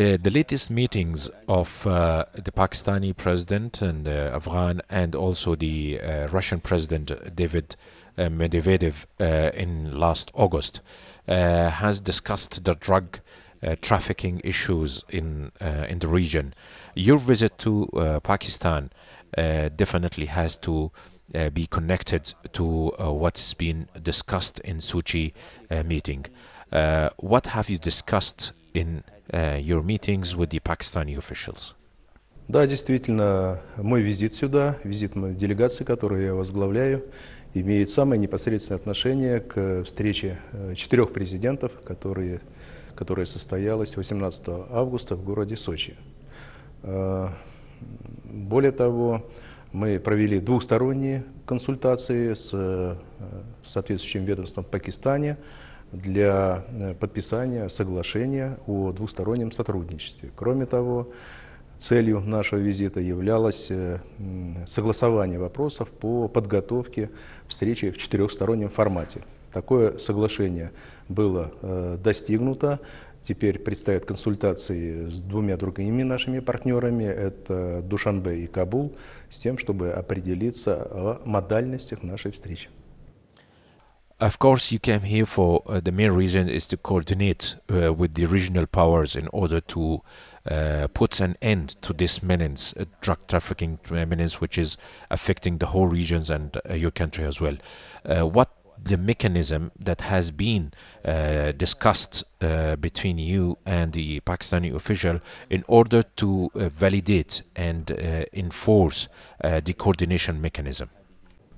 Uh, the latest meetings of uh, the Pakistani president and uh, Afghan and also the uh, Russian president David uh, Medvedev in last August has discussed the drug trafficking issues in in the region. Your visit to Pakistan definitely has to be connected to what's been discussed in Sochi meeting. what have you discussed in Э, your meetings with the Pakistani officials? Да, действительно, мой визит сюда, визит моей делегации, которую я возглавляю, имеет самое непосредственное отношение к э, встрече э, четырех президентов, которые, которая состоялась 18 августа в городе Сочи. Более того, мы провели двухсторонние консультации с соответствующим ведомством в Пакистане, для э, подписания соглашения о двустороннем сотрудничестве. Кроме того, целью нашего визита являлось э, согласование вопросов по подготовке встречи в четырехстороннем формате. Такое соглашение было э, достигнуто. Теперь предстоят консультации с двумя другими нашими партнерами, это Душанбе и Кабул, с тем, чтобы определиться о модальностях нашей встречи. of course, you came here for uh, the main reason is to coordinate uh, with the regional powers in order to uh, put an end to this menace, uh, drug trafficking uh, menace, which is affecting the whole regions and uh, your country as well. what the mechanism that has been discussed between you and the Pakistani official in order to validate and enforce the coordination mechanism?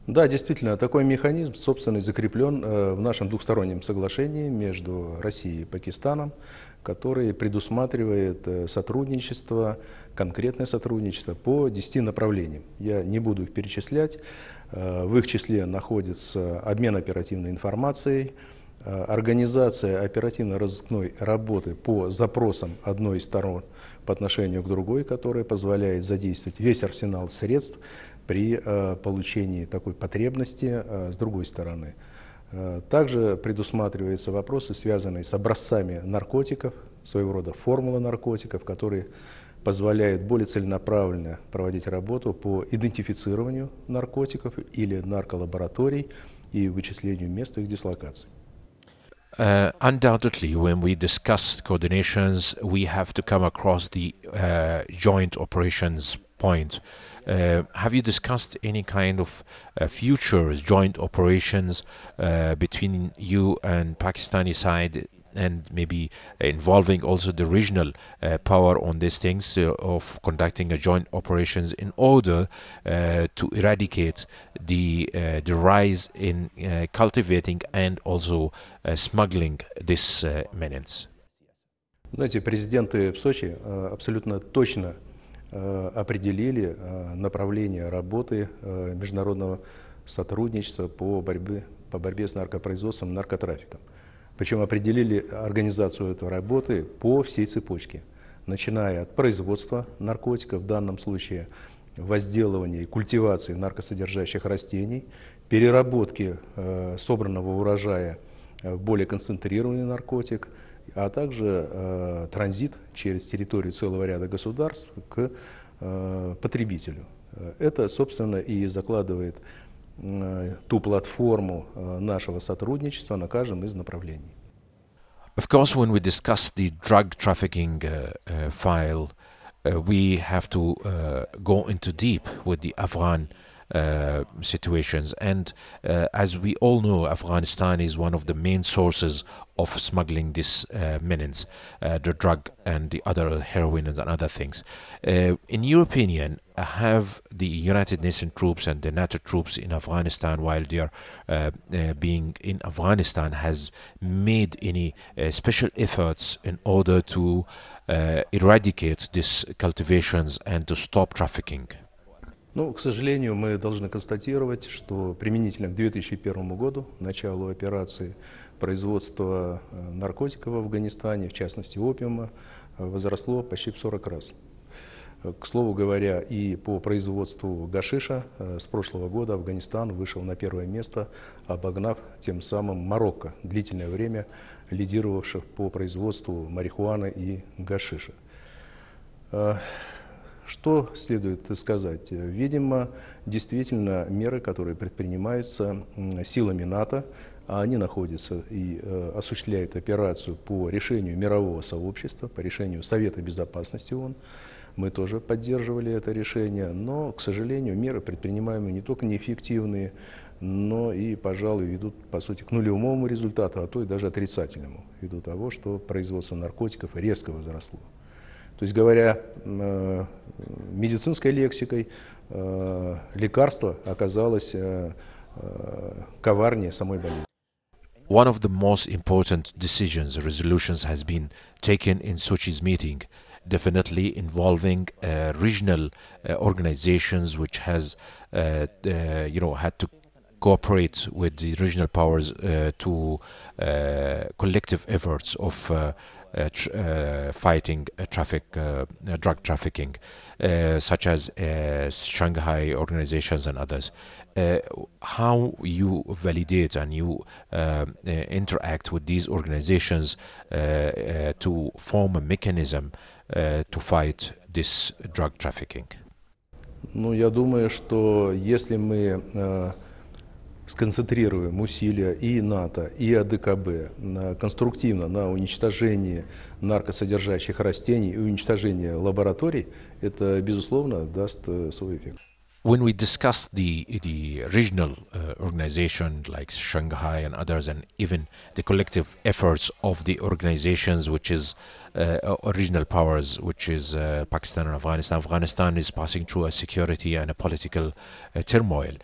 Да, действительно, такой механизм, собственно, закреплен э, в нашем двухстороннем соглашении между Россией и Пакистаном, который предусматривает э, сотрудничество, конкретное сотрудничество по 10 направлениям. Я не буду их перечислять. Э, в их числе находится обмен оперативной информацией, Э, организация оперативно-розыскной работы по запросам одной из сторон по отношению к другой, которая позволяет задействовать весь арсенал средств при э, получении такой потребности э, с другой стороны. Также предусматриваются вопросы, связанные с образцами наркотиков, своего рода формула наркотиков, которые позволяют более целенаправленно проводить работу по идентифицированию наркотиков или нарколабораторий и вычислению мест их дислокации. Uh, undoubtedly, when we discuss coordinations, we have to come across the uh, joint operations point. Uh, have you discussed any kind of uh, future joint operations uh, between you and Pakistani side and maybe uh, involving also the regional uh, power on these things uh, of conducting a joint operations in order uh, to eradicate the uh, the rise in uh, cultivating and also smuggling this minerals. Знаете, президенты в Сочи э, абсолютно точно э, определили э, направление работы международного сотрудничества по борьбе по борьбе с наркопроизводством, наркотрафиком. Причем определили организацию этой работы по всей цепочке, начиная от производства наркотиков, в данном случае возделывания и культивации наркосодержащих растений, переработки э, собранного урожая э, в более концентрированный наркотик, а также э, транзит через территорию целого ряда государств к э, потребителю. Э, это, собственно, и закладывает Э, ту платформу э, нашего сотрудничества на каждом из направлений. Of course, when we discuss the drug trafficking uh, uh, file, uh, we have to uh, go into deep with the Afghan uh, situations. And uh, as we all know, Afghanistan is one of the main sources of smuggling these uh, menins, uh, the drug and the other heroin and other things. Uh, in your opinion, have the United Nations troops and the NATO troops in Afghanistan, while they are being in Afghanistan, has made any special efforts in order to eradicate these cultivations and to stop trafficking? Ну, к сожалению, мы должны констатировать, что применительно к 2001 году, началу операции производства э, наркотиков в Афганистане, в частности опиума, э, возросло почти в 40 раз. Э, к слову говоря, и по производству гашиша с прошлого года Афганистан вышел на первое место, обогнав тем самым Марокко, длительное время лидировавших по производству марихуаны и гашиша. Что следует сказать? Видимо, действительно меры, которые предпринимаются силами НАТО, а они находятся и э, осуществляют операцию по решению мирового сообщества, по решению Совета Безопасности ООН. Мы тоже поддерживали это решение, но, к сожалению, меры предпринимаемые не только неэффективные, но и, пожалуй, ведут, по сути, к нулевому результату, а то и даже отрицательному, ввиду того, что производство наркотиков резко возросло. То есть, говоря э, медицинской лексикой, э, лекарство оказалось э, коварнее самой болезни. One of the most important decisions resolutions has been taken in Sochi's meeting, definitely involving uh, regional uh, organizations which has uh, uh you know had to cooperate with the regional powers uh, to uh, collective efforts of uh, uh, fighting uh, traffic, drug trafficking, such as Shanghai organizations and others. how you validate and you interact with these organizations to form a mechanism to fight this drug trafficking? Ну, я думаю, что если мы э, сконцентрируем усилия и НАТО, и АДКБ на, конструктивно на уничтожении наркосодержащих растений и уничтожении лабораторий, это, безусловно, даст свой эффект. When we discuss the, the regional uh, organization like Shanghai and others, and even the collective efforts of the organizations, which is uh, regional powers, which is uh, Pakistan and Afghanistan, Afghanistan is passing through a security and a political turmoil.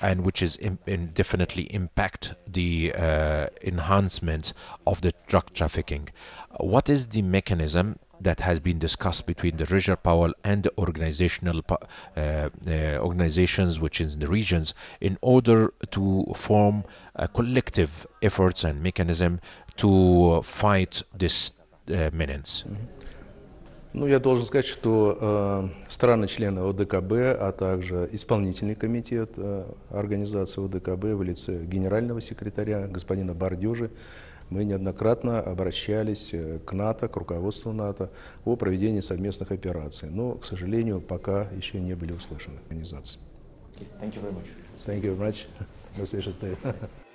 and which is in, in definitely impact the uh, enhancement of the drug trafficking. What is the mechanism that has been discussed between the Roger Powell and the organizational uh, uh, organizations, which is the regions, in order to form a collective efforts and mechanism to fight this uh, menace. Mm -hmm. Ну, я должен сказать, что э, страны-члены ОДКБ, а также исполнительный комитет э, организации ОДКБ в лице генерального секретаря господина Бордюжи, мы неоднократно обращались э, к НАТО, к руководству НАТО о проведении совместных операций. Но, к сожалению, пока еще не были услышаны организации. Thank you very much. Thank you very much. До свидания.